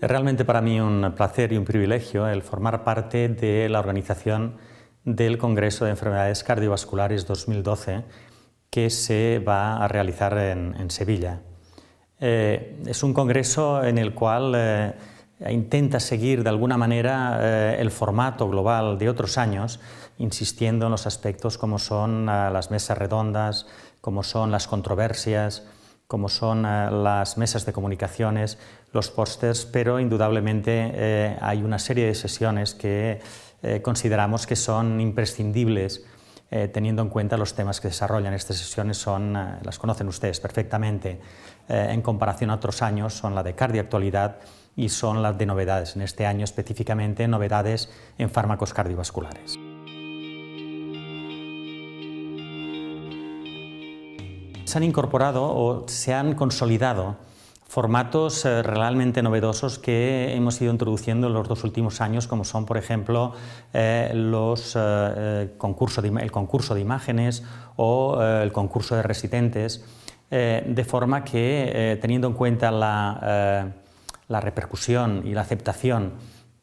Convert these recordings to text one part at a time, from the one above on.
Es realmente para mí un placer y un privilegio el formar parte de la organización del Congreso de Enfermedades Cardiovasculares 2012 que se va a realizar en, Sevilla. Eh, es un congreso en el cual eh, intenta seguir de alguna manera eh, el formato global de otros años, insistiendo en los aspectos como son ah, las mesas redondas, como son las controversias, como son eh, las mesas de comunicaciones, los pósters, pero indudablemente eh, hay una serie de sesiones que eh, consideramos que son imprescindibles teniendo en cuenta los temas que desarrollan. Estas sesiones son, las conocen ustedes perfectamente, en comparación a otros años, son la de cardiactualidad y son las de novedades, en este año específicamente novedades en fármacos cardiovasculares. se han incorporado o se han consolidado formatos eh, realmente novedosos que hemos ido introduciendo en los dos últimos años, como son, por ejemplo, eh, eh, el concurso de imágenes o el concurso de residentes, de forma que, teniendo en cuenta la repercusión y la aceptación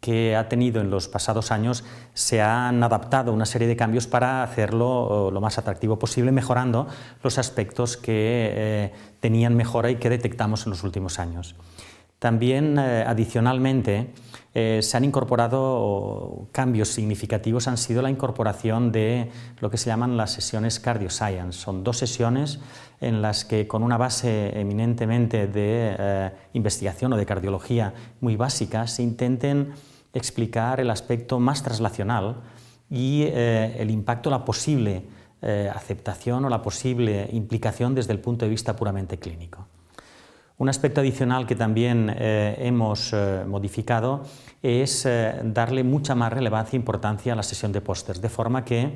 que ha tenido en los pasados años se han adaptado una serie de cambios para hacerlo lo más atractivo posible, mejorando los aspectos que eh, tenían mejora y que detectamos en los últimos años. También, eh, adicionalmente, eh, se han incorporado cambios significativos, han sido la incorporación de lo que se llaman las sesiones Cardio Science. Son dos sesiones en las que con una base eminentemente de eh, investigación o de cardiología muy básica se intenten explicar el aspecto más traslacional y el impacto, la posible aceptación o la posible implicación desde el punto de vista puramente clínico. Un aspecto adicional que también eh, hemos eh, modificado es eh, darle mucha más relevancia e importancia a la sesión de pósters, de forma que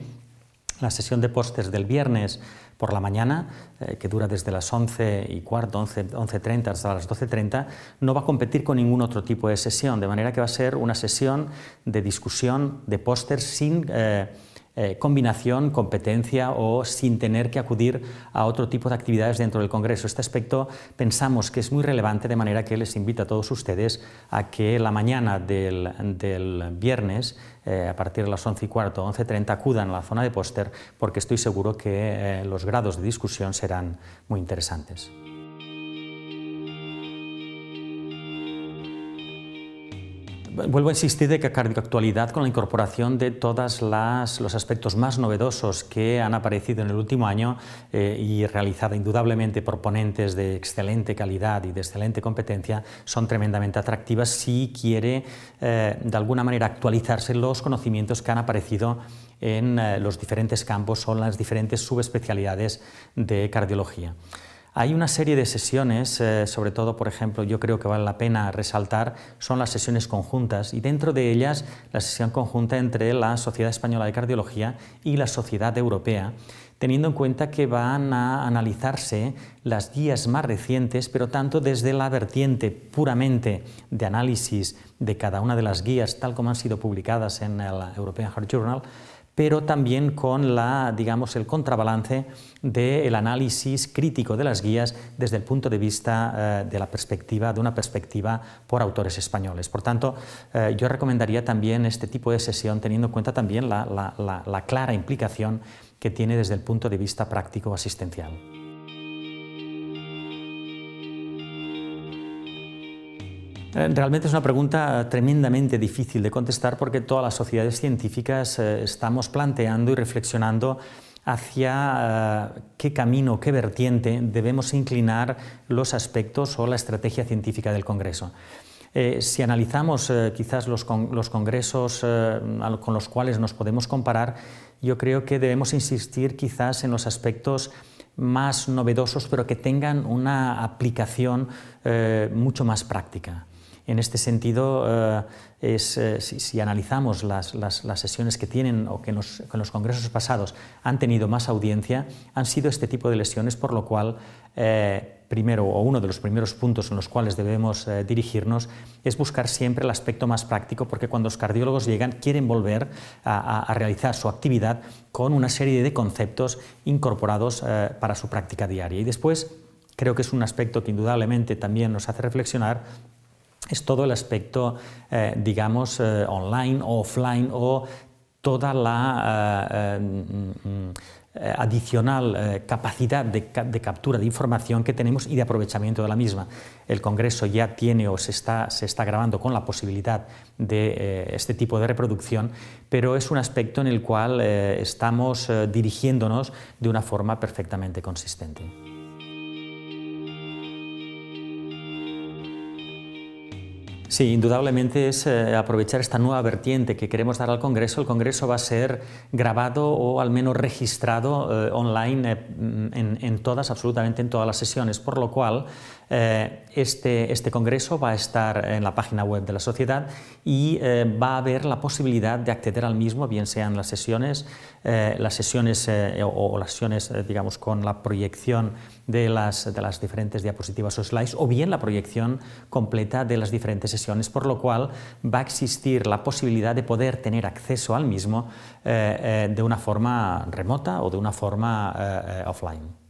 la sesión de pósters del viernes por la mañana, que dura desde las 11 y cuarto, 11.30 hasta las 12.30, no va a competir con ningún otro tipo de sesión, de manera que va a ser una sesión de discusión de pósters sin... Eh, combinación, competencia o sin tener que acudir a otro tipo de actividades dentro del Congreso. Este aspecto pensamos que es muy relevante, de manera que les invito a todos ustedes a que la mañana del, viernes eh, a partir de las 11 y cuarto, 11.30, acudan a la zona de póster porque estoy seguro que eh, los grados de discusión serán muy interesantes. vuelvo a insistir de que actualidad con la incorporación de todos los aspectos más novedosos que han aparecido en el último año eh, y realizada indudablemente por ponentes de excelente calidad y de excelente competencia, son tremendamente atractivas si quiere eh, de alguna manera actualizarse los conocimientos que han aparecido en eh, los diferentes campos o las diferentes subespecialidades de cardiología. Hay una serie de sesiones, eh, sobre todo, por ejemplo, yo creo que vale la pena resaltar, son las sesiones conjuntas y dentro de ellas la sesión conjunta entre la Sociedad Española de Cardiología y la Sociedad Europea, teniendo en cuenta que van a analizarse las guías más recientes, pero tanto desde la vertiente puramente de análisis de cada una de las guías, tal como han sido publicadas en el European Heart Journal, pero también con el contrabalance del análisis crítico de las guías desde el punto de vista eh, de la perspectiva, de una perspectiva por autores españoles. Por tanto, eh, yo recomendaría también este tipo de sesión teniendo en cuenta también la clara implicación que tiene desde el punto de vista práctico asistencial. Eh, realmente es una pregunta tremendamente difícil de contestar porque todas las sociedades científicas eh, estamos planteando y reflexionando hacia eh, qué camino, qué vertiente debemos inclinar los aspectos o la estrategia científica del Congreso. si analizamos quizás los, congresos con los cuales nos podemos comparar, yo creo que debemos insistir quizás en los aspectos más novedosos, pero que tengan una aplicación mucho más práctica. En este sentido, eh, eh, si, analizamos las, sesiones que tienen o que en los, congresos pasados han tenido más audiencia, han sido este tipo de lesiones, por lo cual, eh, primero o uno de los primeros puntos en los cuales debemos dirigirnos es buscar siempre el aspecto más práctico, porque cuando los cardiólogos llegan quieren volver a, realizar su actividad con una serie de conceptos incorporados para su práctica diaria. Y después, creo que es un aspecto que indudablemente también nos hace reflexionar, es todo el aspecto, eh, digamos, eh, online o offline o toda la eh, mm, mm, adicional capacidad de, captura de información que tenemos y de aprovechamiento de la misma. El Congreso ya tiene o se está grabando con la posibilidad de este tipo de reproducción, pero es un aspecto en el cual estamos dirigiéndonos de una forma perfectamente consistente. Sí, indudablemente es eh, aprovechar esta nueva vertiente que queremos dar al Congreso. El Congreso va a ser grabado o al menos registrado eh, online eh, mm, en, todas, absolutamente en todas las sesiones, por lo cual este, este, Congreso va a estar en la página web de la sociedad y va a haber la posibilidad de acceder al mismo, bien sean las sesiones, las sesiones o, o, las sesiones, digamos, con la proyección de las, de las diferentes diapositivas o slides, o bien la proyección completa de las diferentes por lo cual va a existir la posibilidad de poder tener acceso al mismo eh, eh, de una forma remota o de una forma eh, offline.